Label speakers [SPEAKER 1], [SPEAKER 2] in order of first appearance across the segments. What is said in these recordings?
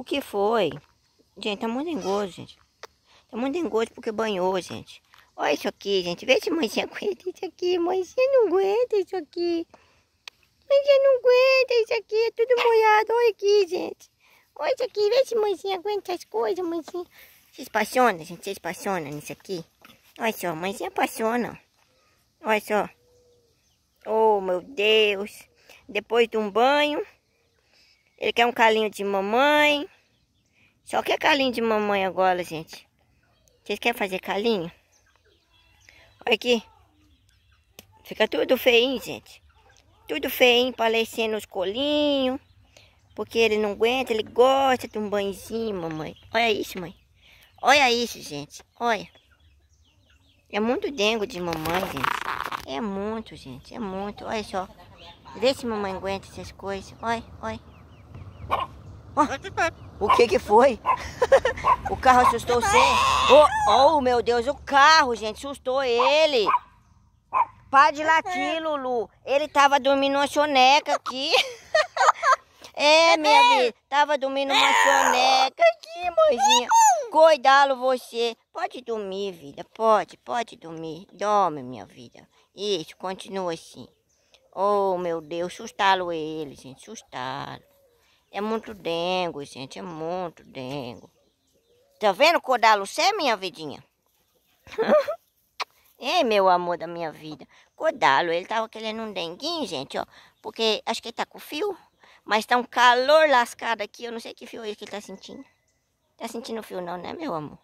[SPEAKER 1] O que foi? Gente, tá muito engodo, gente. Tá muito engodo porque banhou, gente. Olha isso aqui, gente. Vê se mãezinha aguenta
[SPEAKER 2] isso aqui. Mãezinha não aguenta isso aqui. Mãezinha não aguenta isso aqui. É tudo molhado. Olha aqui, gente. Olha isso aqui. Vê se mãezinha aguenta essas coisas, mãezinha.
[SPEAKER 1] Vocês apaixonam, gente. Vocês apaixonam nisso aqui. Olha só. Mãezinha apaixona. Olha só. Oh, meu Deus. Depois de um banho... Ele quer um calinho de mamãe. Só que é calinho de mamãe agora, gente. Vocês querem fazer calinho? Olha aqui. Fica tudo feinho, gente. Tudo feinho, parecendo os colinhos. Porque ele não aguenta, ele gosta de um banhozinho, mamãe. Olha isso, mãe. Olha isso, gente. Olha. É muito dengo de mamãe, gente. É muito, gente. É muito. Olha só. Vê se mamãe aguenta essas coisas. Olha, olha o que que foi? o carro assustou você? Oh, oh, meu Deus, o carro, gente, assustou ele. Para de latir, Lulu. Ele tava dormindo uma soneca aqui. é, minha vida, tava dormindo uma soneca
[SPEAKER 2] aqui, moizinha.
[SPEAKER 1] Cuidado você. Pode dormir, vida, pode, pode dormir. Dorme, minha vida. Isso, continua assim. Oh, meu Deus, assustá-lo ele, gente, assustá-lo. É muito dengo, gente. É muito dengo. Tá vendo codalo você, minha vidinha? Ei, meu amor da minha vida. Codalo, ele tava querendo um denguinho, gente, ó. Porque acho que ele tá com fio. Mas tá um calor lascado aqui. Eu não sei que fio é que ele tá sentindo. Tá sentindo fio não, né, meu amor?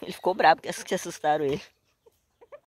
[SPEAKER 1] Ele ficou bravo porque assustaram ele.